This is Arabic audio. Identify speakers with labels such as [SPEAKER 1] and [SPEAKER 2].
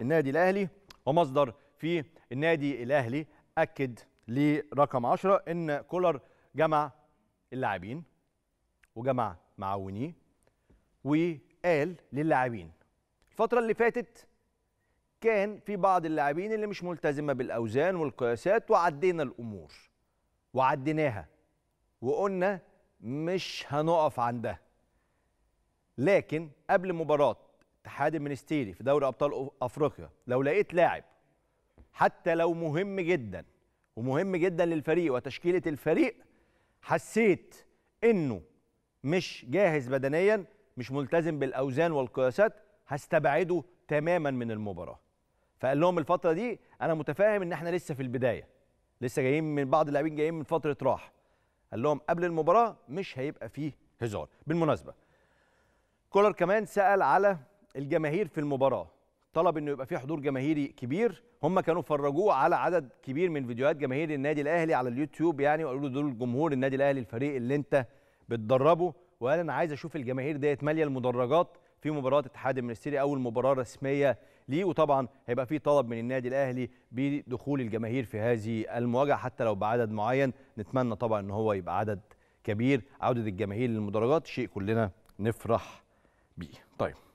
[SPEAKER 1] النادي الاهلي ومصدر في النادي الاهلي اكد لرقم 10 ان كولر جمع اللاعبين وجمع معاونيه وقال للاعبين الفتره اللي فاتت كان في بعض اللاعبين اللي مش ملتزمه بالاوزان والقياسات وعدينا الامور وعديناها وقلنا مش هنقف عندها لكن قبل مباراه اتحاد المنستيري في دوري ابطال افريقيا لو لقيت لاعب حتى لو مهم جدا ومهم جدا للفريق وتشكيله الفريق حسيت انه مش جاهز بدنيا مش ملتزم بالاوزان والقياسات هستبعده تماما من المباراه فقال لهم الفتره دي انا متفاهم ان احنا لسه في البدايه لسه جايين من بعض اللاعبين جايين من فتره راح قال لهم قبل المباراه مش هيبقى فيه هزار بالمناسبه كولر كمان سال على الجماهير في المباراه طلب انه يبقى في حضور جماهيري كبير هم كانوا فرجوه على عدد كبير من فيديوهات جماهير النادي الاهلي على اليوتيوب يعني وقالوا له دول جمهور النادي الاهلي الفريق اللي انت بتدربه وقال انا عايز اشوف الجماهير ديت ماليه المدرجات في مباراه اتحاد المنستيري اول مباراه رسميه ليه وطبعا هيبقى في طلب من النادي الاهلي بدخول الجماهير في هذه المواجهه حتى لو بعدد معين نتمنى طبعا ان هو يبقى عدد كبير عوده الجماهير للمدرجات شيء كلنا نفرح بيه طيب